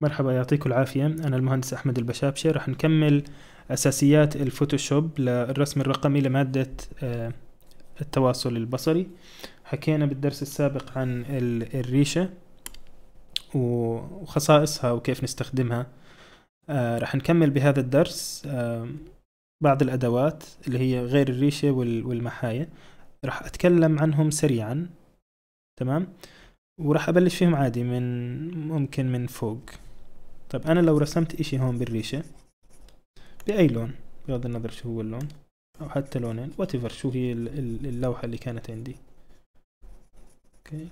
مرحبا يعطيكم العافية أنا المهندس أحمد البشابشي رح نكمل أساسيات الفوتوشوب للرسم الرقمي لمادة آه، التواصل البصري حكينا بالدرس السابق عن الريشة وخصائصها وكيف نستخدمها آه، رح نكمل بهذا الدرس آه، بعض الأدوات اللي هي غير الريشة والمحاية رح أتكلم عنهم سريعا تمام وراح أبلش فيهم عادي من ممكن من فوق طيب انا لو رسمت اشي هون بالريشة باي لون بغض النظر شو هو اللون او حتى لونين واتيفر شو هي اللوحة اللي كانت عندي اوكي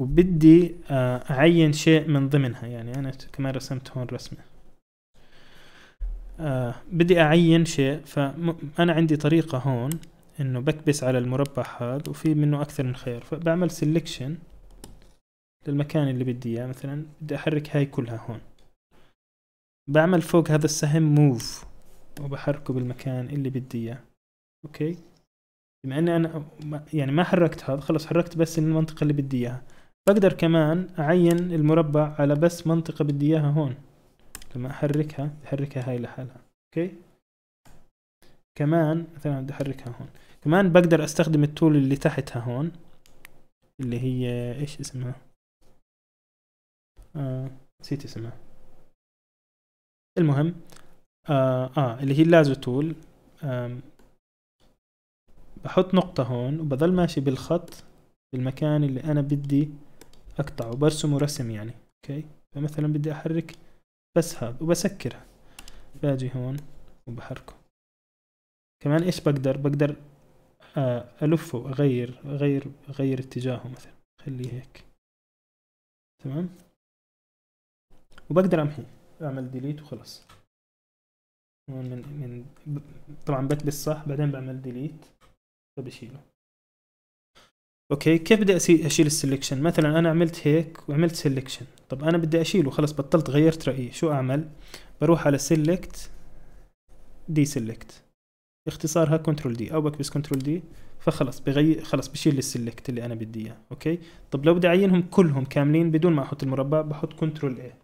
وبدي آه، اعين شيء من ضمنها يعني انا كمان رسمت هون رسمة آه، بدي اعين شيء فانا عندي طريقة هون انه بكبس على المربع هذا وفي منه اكثر من خيار فبعمل سيلكشن للمكان اللي بدي اياه مثلا بدي احرك هاي كلها هون بعمل فوق هذا السهم موف وبحركه بالمكان اللي بدي اياه اوكي بما اني انا يعني ما حركت هذا خلص حركت بس المنطقة اللي بدي اياها بقدر كمان اعين المربع على بس منطقة بدي اياها هون لما احركها بحركها هاي لحالها اوكي كمان مثلا بدي احركها هون كمان بقدر استخدم التول اللي تحتها هون اللي هي ايش اسمها آه، نسيت آه اسمها المهم آه, اه اللي هي اللازو تول بحط نقطة هون وبظل ماشي بالخط بالمكان اللي انا بدي اقطعه برسمه رسم يعني اوكي فمثلا بدي احرك بس هذا وبسكرها باجي هون وبحركه كمان ايش بقدر بقدر آه الفه اغير اغير اغير اتجاهه مثلا خليه هيك تمام وبقدر امحيه اعمل ديليت وخلاص من من طبعا بكبس صح بعدين بعمل ديليت فبشيله اوكي كيف بدي اشيل السلكشن مثلا انا عملت هيك وعملت سلكشن طب انا بدي اشيله خلص بطلت غيرت رايي شو اعمل بروح على سيلكت دي سيلكت اختصارها كنترول دي او بكبس كنترول دي فخلص بغير خلص بشيل السلكت اللي انا بدي اياه اوكي طب لو بدي اعينهم كلهم كاملين بدون ما احط المربع بحط كنترول ايه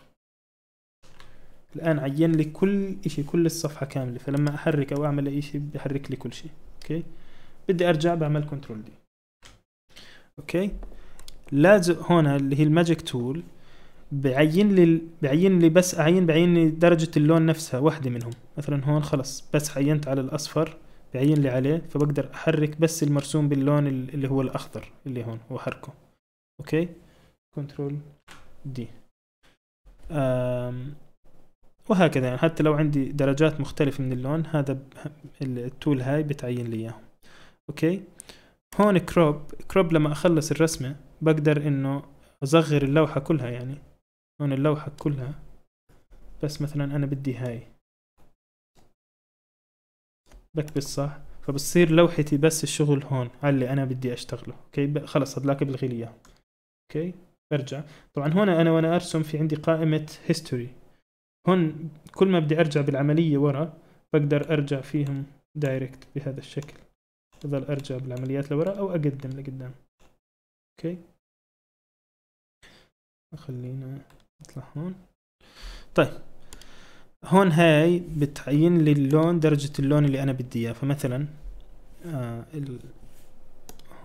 الآن عين لي كل إشي كل الصفحة كاملة فلما أحرك أو أعمل أي شيء بحرك لي كل شيء أوكي بدي أرجع بعمل كنترول دي أوكي لازم هون اللي هي الماجيك تول بعين لي بعين لي بس أعين بعين لي درجة اللون نفسها واحدة منهم مثلا هون خلص بس عينت على الأصفر بعين لي عليه فبقدر أحرك بس المرسوم باللون اللي هو الأخضر اللي هون وأحركه أوكي كنترول دي وهكذا يعني حتى لو عندي درجات مختلفة من اللون هذا التول هاي بتعين لي اياهم اوكي هون كروب كروب لما اخلص الرسمة بقدر انه اصغر اللوحة كلها يعني هون اللوحة كلها بس مثلا انا بدي هاي بكبس صح فبتصير لوحتي بس الشغل هون على اللي انا بدي اشتغله اوكي خلص هذلاك بلغي لي اياهم اوكي برجع طبعا هون انا وانا ارسم في عندي قائمة هيستوري هون كل ما بدي ارجع بالعمليه ورا بقدر ارجع فيهم دايركت بهذا الشكل بضل ارجع بالعمليات لورا او اقدم لقدام اوكي خلينا نطلع هون طيب هون هاي بتعين لي اللون درجة اللون اللي أنا بدي إياه فمثلا آه ال...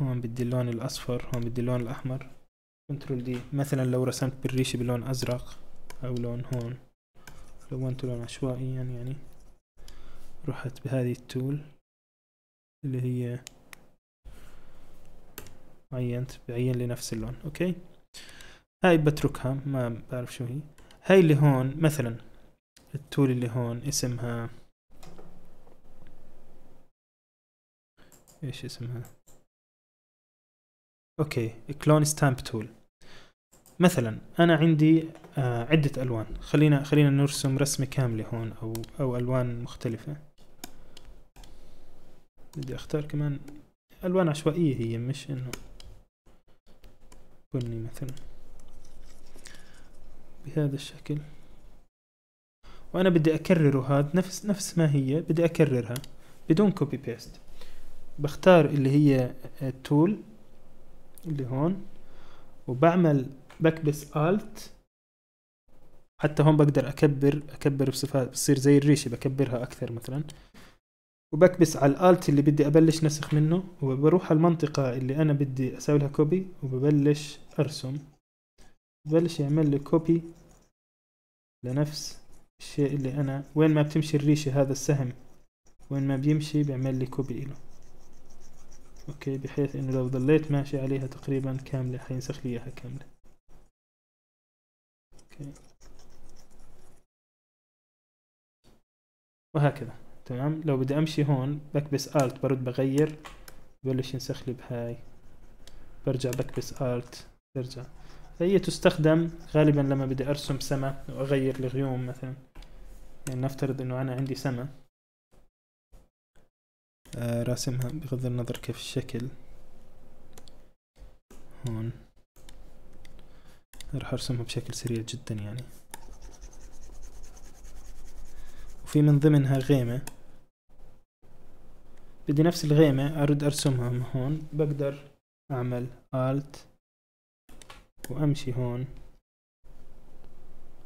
هون بدي اللون الأصفر هون بدي اللون الأحمر كنترول دي مثلا لو رسمت بالريشة بلون أزرق أو لون هون لونت لون عشوائيا يعني رحت بهذه التول اللي هي عينت بعين لنفس اللون اوكي هاي بتركها ما بعرف شو هي هاي اللي هون مثلا التول اللي هون اسمها ايش اسمها اوكي كلون ستامب تول مثلا انا عندي آه، عدة الوان خلينا خلينا نرسم رسمة كاملة هون او او الوان مختلفة بدي اختار كمان الوان عشوائية هي مش انه بني مثلا بهذا الشكل وانا بدي اكرره هذا نفس نفس ما هي بدي اكررها بدون كوبي بيست بختار اللي هي التول آه، اللي هون وبعمل بكبس الت حتى هون بقدر اكبر اكبر بصفات بصير زي الريشه بكبرها اكثر مثلا وبكبس على الالت اللي بدي ابلش نسخ منه وبروح على المنطقه اللي انا بدي اسوي لها كوبي وببلش ارسم ببلش يعمل لي كوبي لنفس الشيء اللي انا وين ما بتمشي الريشه هذا السهم وين ما بيمشي بيعمل لي كوبي له اوكي بحيث انه لو ضليت ماشي عليها تقريبا كامله حينسخ لي اياها كامله وهكذا تمام لو بدي امشي هون بكبس الت برد بغير ببلش ينسخ لي بهاي برجع بكبس الت برجع هي تستخدم غالبا لما بدي ارسم سما واغير الغيوم مثلا يعني نفترض انه انا عندي سما آه راسمها بغض النظر كيف الشكل هون راح ارسمها بشكل سريع جدا يعني وفي من ضمنها غيمة بدي نفس الغيمة ارد ارسمها من هون بقدر اعمل alt وامشي هون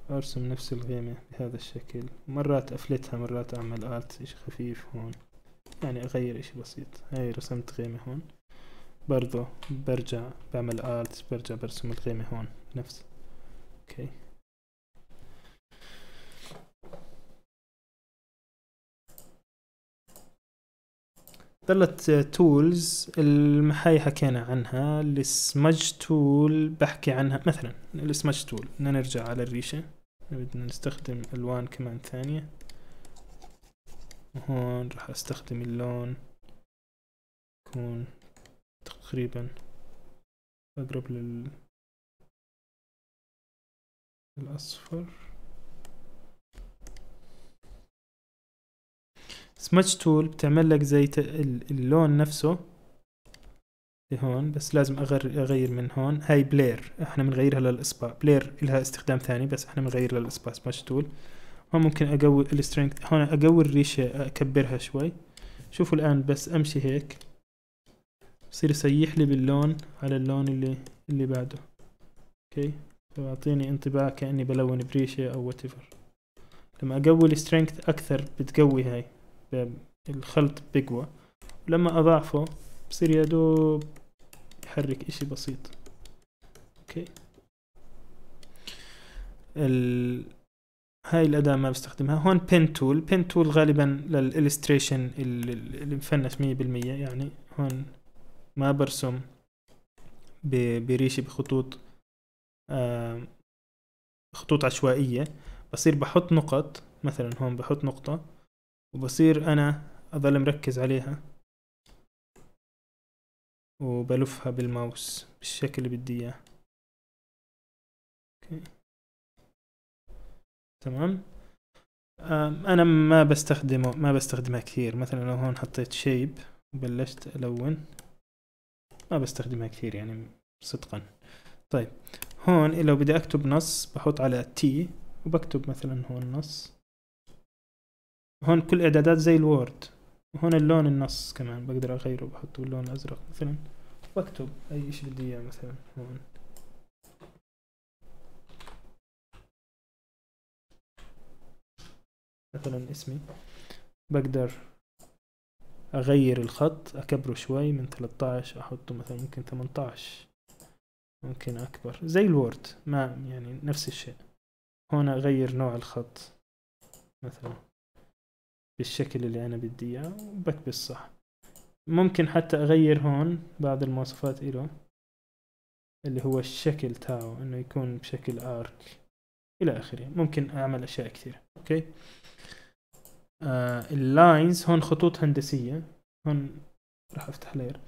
ارسم نفس الغيمة بهذا الشكل مرات افلتها مرات اعمل alt اشي خفيف هون يعني اغير اشي بسيط هاي رسمت غيمة هون برضو برجع بعمل alt برجع برسم الغيمة هون نفسه اوكي ظلت تولز المحاي حكينا عنها السمج تول بحكي عنها مثلا السمج تول بدنا نرجع على الريشة بدنا نستخدم الوان كمان ثانية وهون راح استخدم اللون يكون تقريبا اقرب لل الأصفر سمتش تول بتعمل لك زي اللون نفسه لهون بس لازم أغير, من هون هاي بلير احنا بنغيرها للإصبع بلير لها استخدام ثاني بس احنا بنغير للإصبع سمتش تول هون ممكن أقوي السترينج هون أقوي الريشة أكبرها شوي شوفوا الآن بس أمشي هيك بصير يسيح لي باللون على اللون اللي اللي بعده اوكي okay. بيعطيني انطباع كأني بلون بريشة أو وات لما أقوي السترينث أكثر بتقوي هاي الخلط بقوى ولما أضعفه بصير يا دوب يحرك إشي بسيط أوكي ال... هاي الأداة ما بستخدمها هون بين تول بين تول غالبا للإلستريشن اللي مفنش مية بالمية يعني هون ما برسم بريشة بخطوط خطوط عشوائية بصير بحط نقط مثلا هون بحط نقطة وبصير أنا أظل مركز عليها وبلفها بالماوس بالشكل اللي بدي إياه تمام أنا ما بستخدمه ما بستخدمها كثير مثلا لو هون حطيت شيب وبلشت ألون ما بستخدمها كثير يعني صدقا طيب هون إيه، لو بدي اكتب نص بحط على تي وبكتب مثلا هون نص هون كل اعدادات زي الوورد وهون اللون النص كمان بقدر اغيره بحطه باللون الازرق مثلا بكتب اي شيء بدي اياه مثلا هون مثلا اسمي بقدر اغير الخط اكبره شوي من 13 احطه مثلا ممكن 18 ممكن أكبر زي الوورد ما يعني نفس الشيء هنا أغير نوع الخط مثلا بالشكل اللي أنا بدي إياه وبكبس صح ممكن حتى أغير هون بعض المواصفات إله اللي هو الشكل تاعه إنه يكون بشكل آرك إلى آخره ممكن أعمل أشياء كثيرة أوكي آه اللاينز هون خطوط هندسية هون راح أفتح لير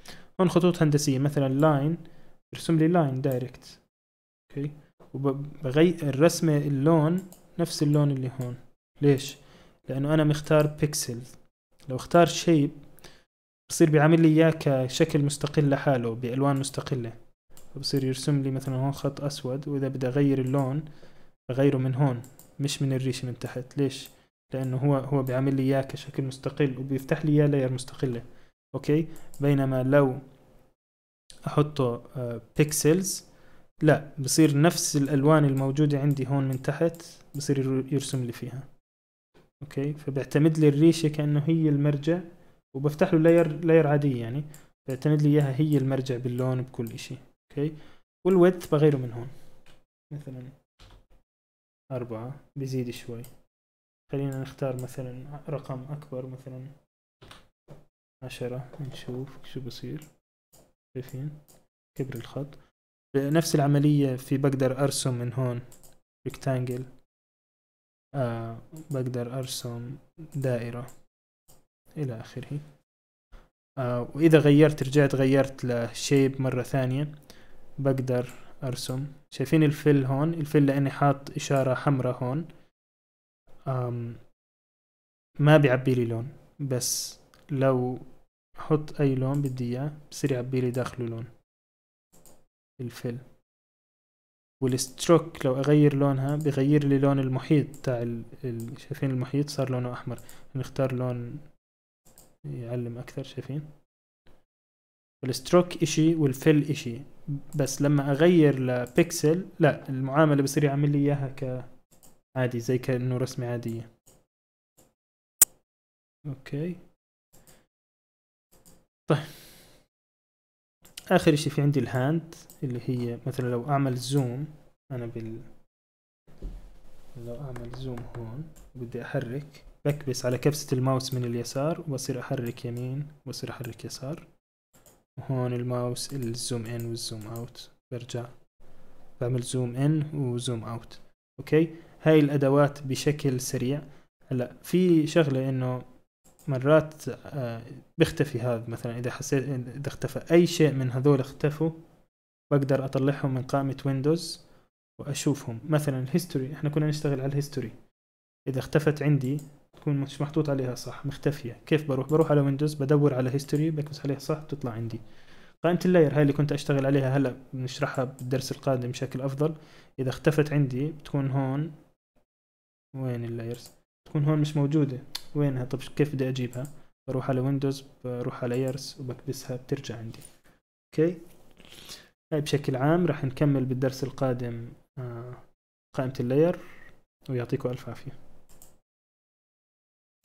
هون خطوط هندسية مثلا لاين يرسم لي لاين دايركت اوكي وبغير الرسمة اللون نفس اللون اللي هون ليش لانه انا مختار بيكسل لو اختار شيب بصير بيعمل لي اياه كشكل مستقل لحاله بالوان مستقله فبصير يرسم لي مثلا هون خط اسود واذا بدي اغير اللون بغيره من هون مش من الريشه من تحت ليش لانه هو هو بيعمل لي اياه كشكل مستقل وبيفتح لي اياه لاير مستقله اوكي بينما لو احطه بيكسلز آه، لا بصير نفس الالوان الموجودة عندي هون من تحت بصير يرسم لي فيها اوكي فبعتمد لي الريشة كأنه هي المرجع وبفتح له لاير لاير عادية يعني بعتمد لي اياها هي المرجع باللون بكل اشي اوكي والويدث بغيره من هون مثلا أربعة بزيد شوي خلينا نختار مثلا رقم أكبر مثلا عشرة نشوف شو بصير شايفين كبر الخط نفس العملية في بقدر أرسم من هون ريكتانجل آه بقدر أرسم دائرة إلى آخره آه وإذا غيرت رجعت غيرت لشيب مرة ثانية بقدر أرسم شايفين الفل هون الفل لأني حاط إشارة حمراء هون آم ما بيعبي لي لون بس لو احط اي لون بدي اياه بصير يعبي لي داخله لون الفل والستروك لو اغير لونها بغير لي لون المحيط تاع ال... شايفين المحيط صار لونه احمر نختار لون يعلم اكثر شايفين الستروك اشي والفل اشي بس لما اغير لبيكسل لا المعامله بصير يعمل لي اياها ك عادي زي كانه رسمه عاديه اوكي طيب اخر شيء في عندي الهاند اللي هي مثلا لو اعمل زوم انا بال لو اعمل زوم هون بدي احرك بكبس على كبسة الماوس من اليسار وبصير احرك يمين وبصير احرك يسار وهون الماوس الزوم ان والزوم اوت برجع بعمل زوم ان وزوم اوت اوكي هاي الادوات بشكل سريع هلا في شغله انه مرات آه، بيختفي هذا مثلا اذا حسيت اذا اختفى اي شيء من هذول اختفوا بقدر اطلعهم من قائمة ويندوز واشوفهم مثلا الهيستوري احنا كنا نشتغل على الهيستوري اذا اختفت عندي تكون مش محطوط عليها صح مختفية كيف بروح بروح على ويندوز بدور على هيستوري بكبس عليها صح تطلع عندي قائمة اللاير هاي اللي كنت اشتغل عليها هلا بنشرحها بالدرس القادم بشكل افضل اذا اختفت عندي بتكون هون وين اللايرز تكون هون مش موجودة وينها طب كيف بدي اجيبها بروح على ويندوز بروح على ايرس وبكبسها بترجع عندي اوكي هاي بشكل عام راح نكمل بالدرس القادم آه، قائمة اللاير ويعطيكم الف عافيه